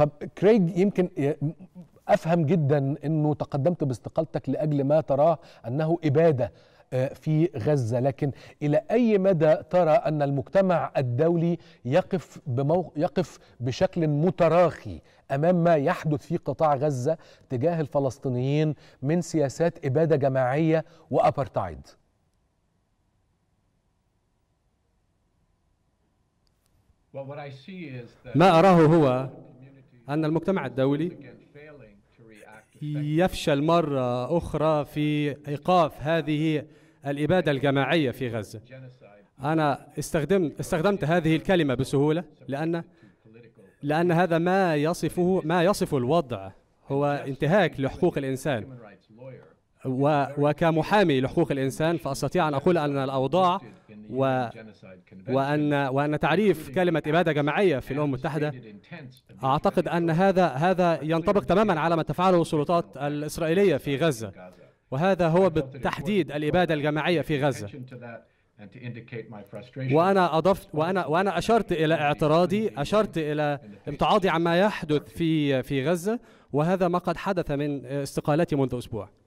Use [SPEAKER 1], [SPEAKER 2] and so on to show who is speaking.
[SPEAKER 1] طب كريج يمكن افهم جدا انه تقدمت باستقالتك لاجل ما تراه انه اباده آه، في غزه لكن الى اي مدى ترى ان المجتمع الدولي يقف بمو... يقف بشكل متراخي امام ما يحدث في قطاع غزه تجاه الفلسطينيين من سياسات اباده جماعيه وابرتايد
[SPEAKER 2] ما اراه هو
[SPEAKER 3] أن المجتمع الدولي يفشل مرة أخرى في إيقاف هذه الإبادة الجماعية في غزة أنا استخدمت, استخدمت هذه الكلمة بسهولة لأن لأن هذا ما يصفه ما يصف الوضع هو انتهاك لحقوق الإنسان وكمحامي لحقوق الإنسان فأستطيع أن أقول أن الأوضاع و وأن وأن تعريف كلمة إبادة جماعية في الأمم المتحدة أعتقد أن هذا هذا ينطبق تماما على ما تفعله السلطات الإسرائيلية في غزة وهذا هو بالتحديد الإبادة الجماعية في غزة وأنا أضفت وأنا وأنا أشرت إلى اعتراضي أشرت إلى امتعاضي عما يحدث في في غزة وهذا ما قد حدث من استقالتي منذ أسبوع